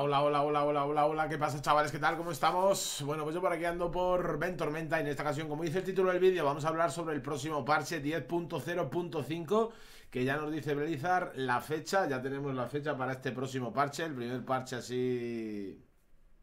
Hola, hola, hola, hola, hola, hola, ¿qué pasa chavales? ¿Qué tal? ¿Cómo estamos? Bueno, pues yo por aquí ando por Ventormenta Tormenta en esta ocasión, como dice el título del vídeo, vamos a hablar sobre el próximo parche 10.0.5 que ya nos dice Blizzard la fecha, ya tenemos la fecha para este próximo parche, el primer parche así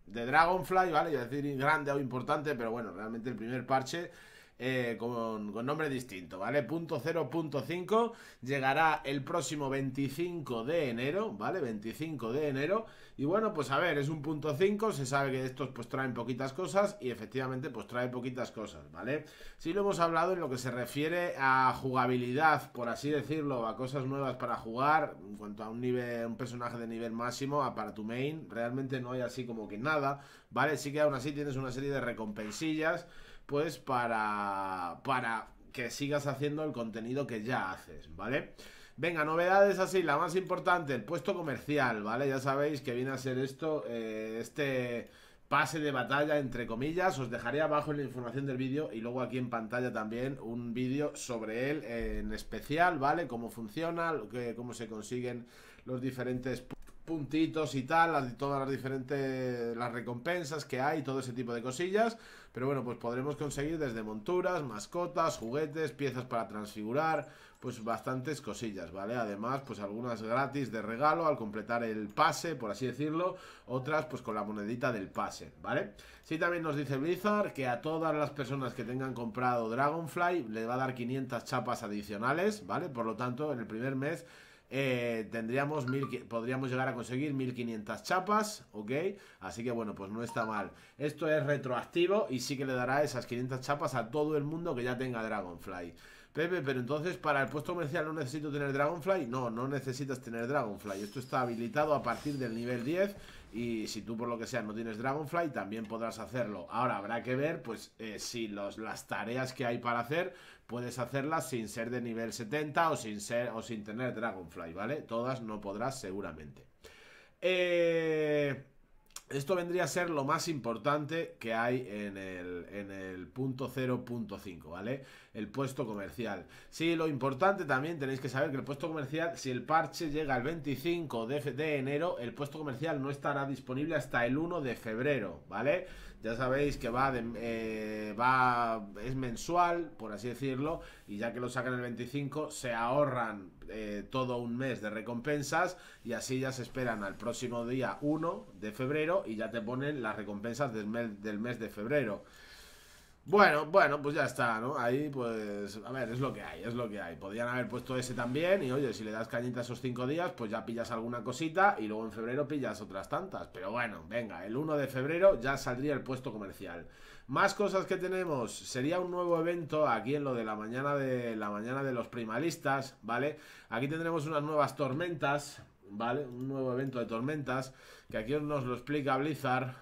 de Dragonfly, ¿vale? Y decir grande o importante, pero bueno, realmente el primer parche eh, con, nombre distinto, ¿vale? Punto 0.5 llegará el próximo 25 de enero, ¿vale? 25 de enero. Y bueno, pues a ver, es un punto 5, se sabe que estos pues traen poquitas cosas y efectivamente pues trae poquitas cosas, ¿vale? Si lo hemos hablado en lo que se refiere a jugabilidad, por así decirlo, a cosas nuevas para jugar, en cuanto a un nivel, un personaje de nivel máximo, a para tu main, realmente no hay así como que nada, ¿vale? Sí que aún así tienes una serie de recompensillas pues para, para que sigas haciendo el contenido que ya haces, ¿vale? Venga, novedades así, la más importante, el puesto comercial, ¿vale? Ya sabéis que viene a ser esto, eh, este pase de batalla, entre comillas. Os dejaré abajo en la información del vídeo y luego aquí en pantalla también un vídeo sobre él en especial, ¿vale? Cómo funciona, cómo se consiguen los diferentes puntitos y tal, todas las diferentes las recompensas que hay, todo ese tipo de cosillas. Pero bueno, pues podremos conseguir desde monturas, mascotas, juguetes, piezas para transfigurar, pues bastantes cosillas, ¿vale? Además, pues algunas gratis de regalo al completar el pase, por así decirlo, otras pues con la monedita del pase, ¿vale? Sí también nos dice Blizzard que a todas las personas que tengan comprado Dragonfly le va a dar 500 chapas adicionales, ¿vale? Por lo tanto, en el primer mes eh, tendríamos podríamos llegar a conseguir 1500 chapas, ¿ok? Así que bueno, pues no está mal. Esto es retroactivo y sí que le dará esas 500 chapas a todo el mundo que ya tenga Dragonfly. Pepe, pero entonces para el puesto comercial no necesito tener Dragonfly. No, no necesitas tener Dragonfly. Esto está habilitado a partir del nivel 10 y si tú por lo que sea no tienes Dragonfly también podrás hacerlo. Ahora habrá que ver pues eh, si las tareas que hay para hacer puedes hacerlas sin ser de nivel 70 o sin, ser, o sin tener Dragonfly, ¿vale? Todas no podrás seguramente. Eh... Esto vendría a ser lo más importante que hay en el, en el punto 0.5, ¿vale? El puesto comercial. Sí, lo importante también tenéis que saber que el puesto comercial, si el parche llega el 25 de, de enero, el puesto comercial no estará disponible hasta el 1 de febrero, ¿vale? Ya sabéis que va, eh, va es mensual, por así decirlo, y ya que lo sacan el 25, se ahorran eh, todo un mes de recompensas y así ya se esperan al próximo día 1 de febrero y ya te ponen las recompensas del mes, del mes de febrero. Bueno, bueno, pues ya está, ¿no? Ahí, pues, a ver, es lo que hay, es lo que hay. Podrían haber puesto ese también y, oye, si le das cañita esos cinco días, pues ya pillas alguna cosita y luego en febrero pillas otras tantas. Pero bueno, venga, el 1 de febrero ya saldría el puesto comercial. Más cosas que tenemos, sería un nuevo evento aquí en lo de la mañana de la mañana de los primalistas, ¿vale? Aquí tendremos unas nuevas tormentas, ¿vale? Un nuevo evento de tormentas, que aquí nos lo explica Blizzard,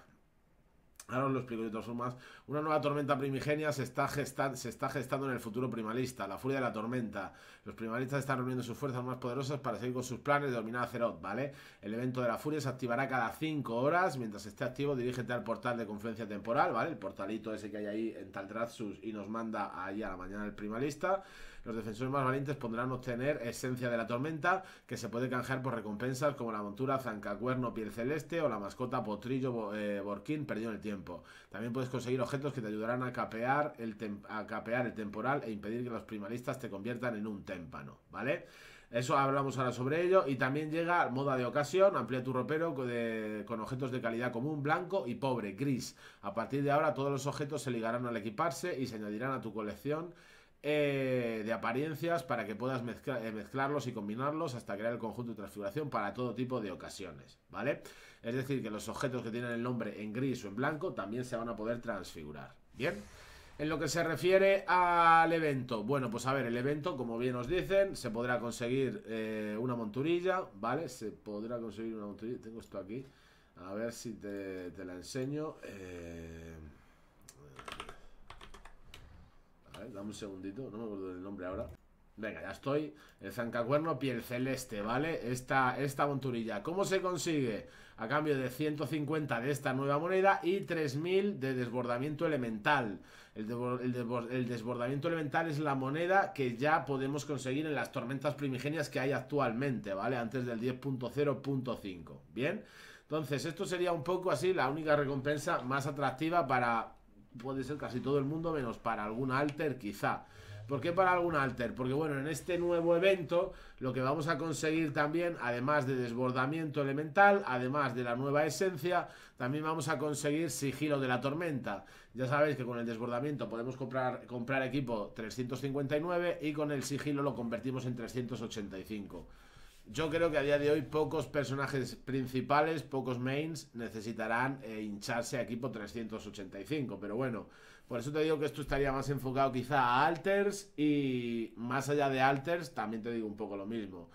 Ahora os lo explico de todas formas. Una nueva tormenta primigenia se está, gesta se está gestando en el futuro primalista, la furia de la tormenta. Los primalistas están reuniendo sus fuerzas más poderosas para seguir con sus planes de dominar a Zeroth, ¿vale? El evento de la furia se activará cada 5 horas. Mientras esté activo, dirígete al portal de confluencia temporal, ¿vale? El portalito ese que hay ahí en Taldrazus y nos manda ahí a la mañana el primalista. Los defensores más valientes podrán obtener Esencia de la Tormenta, que se puede canjear por recompensas como la montura Zancacuerno Piel Celeste o la mascota Potrillo eh, Borquín Perdido en el Tiempo. También puedes conseguir objetos que te ayudarán a capear, el a capear el temporal e impedir que los primaristas te conviertan en un témpano, ¿vale? Eso hablamos ahora sobre ello. Y también llega moda de ocasión, amplía tu ropero con objetos de calidad común, blanco y pobre, gris. A partir de ahora todos los objetos se ligarán al equiparse y se añadirán a tu colección eh, de apariencias para que puedas eh, mezclarlos y combinarlos hasta crear el conjunto de transfiguración para todo tipo de ocasiones, ¿vale? Es decir, que los objetos que tienen el nombre en gris o en blanco también se van a poder transfigurar, ¿bien? En lo que se refiere al evento, bueno, pues a ver, el evento, como bien os dicen, se podrá conseguir eh, una monturilla, ¿vale? Se podrá conseguir una monturilla, tengo esto aquí, a ver si te, te la enseño. Dame un segundito, no me acuerdo del nombre ahora. Venga, ya estoy. El zancacuerno piel celeste, ¿vale? Esta, esta monturilla. ¿Cómo se consigue? A cambio de 150 de esta nueva moneda y 3000 de desbordamiento elemental. El, el, desbordamiento elemental es la moneda que ya podemos conseguir en las tormentas primigenias que hay actualmente, ¿vale? Antes del 10.0.5. Bien. Entonces, esto sería un poco así la única recompensa más atractiva para puede ser casi todo el mundo, menos para algún alter quizá. ¿Por qué para algún alter? Porque bueno, en este nuevo evento lo que vamos a conseguir también, además de desbordamiento elemental, además de la nueva esencia, también vamos a conseguir sigilo de la tormenta. Ya sabéis que con el desbordamiento podemos comprar, comprar equipo 359 y con el sigilo lo convertimos en 385. Yo creo que a día de hoy pocos personajes principales, pocos mains, necesitarán eh, hincharse aquí por 385. Pero bueno, por eso te digo que esto estaría más enfocado quizá a alters y más allá de alters también te digo un poco lo mismo.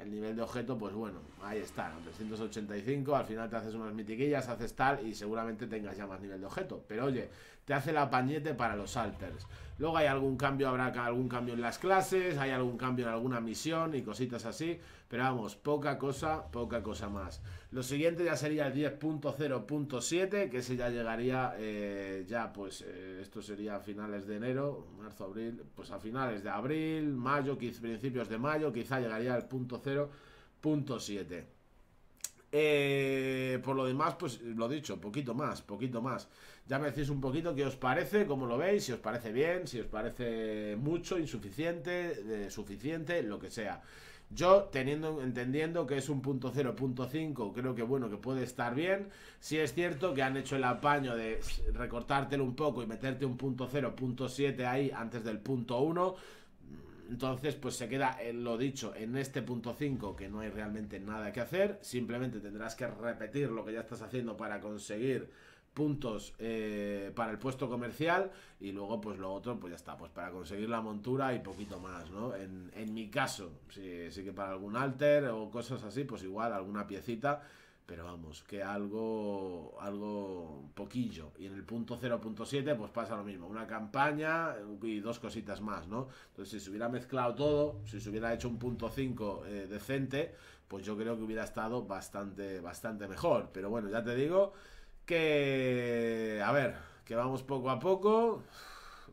El nivel de objeto, pues bueno, ahí está, 385, al final te haces unas mitiquillas, haces tal y seguramente tengas ya más nivel de objeto. Pero oye, te hace la pañete para los alters. Luego hay algún cambio, habrá algún cambio en las clases, hay algún cambio en alguna misión y cositas así. Pero vamos, poca cosa, poca cosa más. Lo siguiente ya sería el 10.0.7, que ese ya llegaría, eh, ya pues eh, esto sería a finales de enero, marzo, abril, pues a finales de abril, mayo, principios de mayo, quizá llegaría al punto 0.7. Eh, por lo demás, pues lo dicho, poquito más, poquito más. Ya me decís un poquito qué os parece, cómo lo veis, si os parece bien, si os parece mucho, insuficiente, eh, suficiente, lo que sea. Yo teniendo, entendiendo que es un punto 0.5, creo que bueno, que puede estar bien. Si es cierto que han hecho el apaño de recortártelo un poco y meterte un punto 0.7 ahí antes del punto 1 entonces, pues se queda en lo dicho en este punto 5 que no hay realmente nada que hacer. Simplemente tendrás que repetir lo que ya estás haciendo para conseguir puntos eh, para el puesto comercial y luego pues lo otro pues ya está pues para conseguir la montura y poquito más no en, en mi caso sí, sí que para algún alter o cosas así pues igual alguna piecita pero vamos, que algo, algo poquillo. Y en el punto 0.7 pues pasa lo mismo, una campaña eh, y dos cositas más, ¿no? Entonces si se hubiera mezclado todo, si se hubiera hecho un punto 5 eh, decente, pues yo creo que hubiera estado bastante, bastante mejor. Pero bueno, ya te digo que, a ver, que vamos poco a poco.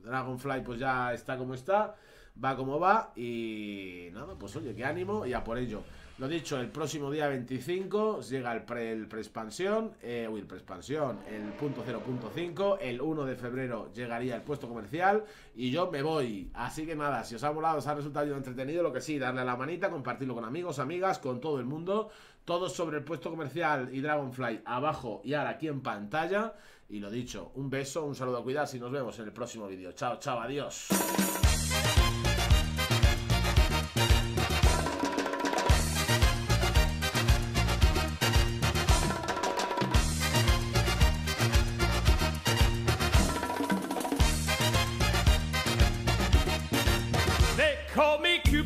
Dragonfly pues ya está como está, va como va y nada, pues oye, qué ánimo y a por ello. Lo dicho, el próximo día 25 llega el pre, expansión eh, uy, el el punto 0.5, el 1 de febrero llegaría el puesto comercial y yo me voy. Así que nada, si os ha volado, os ha resultado entretenido, lo que sí, darle a la manita, compartirlo con amigos, amigas, con todo el mundo. Todo sobre el puesto comercial y Dragonfly abajo y ahora aquí en pantalla. Y lo dicho, un beso, un saludo, a cuidar y nos vemos en el próximo vídeo. Chao, chao, adiós.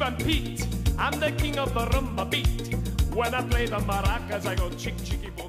I'm Pete. I'm the king of the rumba beat. When I play the maracas, I go chick chicky boom.